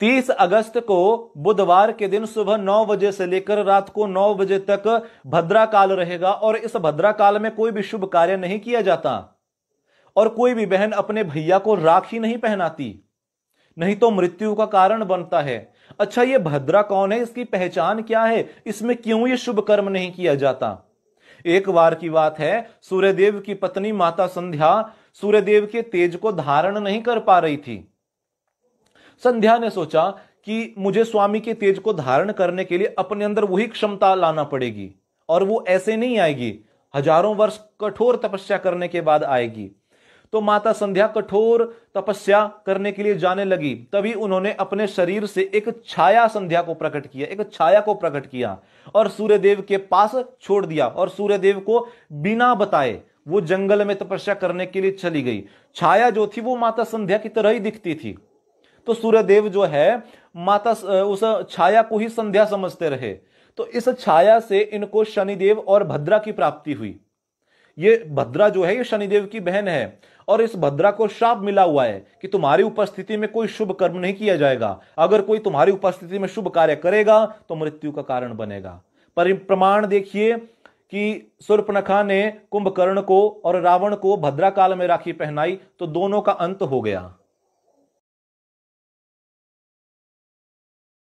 तीस अगस्त को बुधवार के दिन सुबह नौ बजे से लेकर रात को नौ बजे तक भद्रा काल रहेगा और इस भद्रा काल में कोई भी शुभ कार्य नहीं किया जाता और कोई भी बहन अपने भैया को राखी नहीं पहनाती नहीं तो मृत्यु का कारण बनता है अच्छा ये भद्रा कौन है इसकी पहचान क्या है इसमें क्यों ये शुभ कर्म नहीं किया जाता एक बार की बात है सूर्यदेव की पत्नी माता संध्या सूर्यदेव के तेज को धारण नहीं कर पा रही थी संध्या ने सोचा कि मुझे स्वामी के तेज को धारण करने के लिए अपने अंदर वही क्षमता लाना पड़ेगी और वो ऐसे नहीं आएगी हजारों वर्ष कठोर तपस्या करने के बाद आएगी तो माता संध्या कठोर तपस्या करने के लिए जाने लगी तभी उन्होंने अपने शरीर से एक छाया संध्या को प्रकट किया एक छाया को प्रकट किया और सूर्यदेव के पास छोड़ दिया और सूर्यदेव को बिना बताए वो जंगल में तपस्या करने के लिए चली गई छाया जो थी वो माता संध्या की तरह ही दिखती थी तो सूर्यदेव जो है माता उस छाया को ही संध्या समझते रहे तो इस छाया से इनको शनिदेव और भद्रा की प्राप्ति हुई ये भद्रा जो है ये शनिदेव की बहन है और इस भद्रा को श्राप मिला हुआ है कि तुम्हारी उपस्थिति में कोई शुभ कर्म नहीं किया जाएगा अगर कोई तुम्हारी उपस्थिति में शुभ कार्य करेगा तो मृत्यु का कारण बनेगा पर प्रमाण देखिए कि सुर्पनखा ने कुंभकर्ण को और रावण को भद्रा काल में राखी पहनाई तो दोनों का अंत हो गया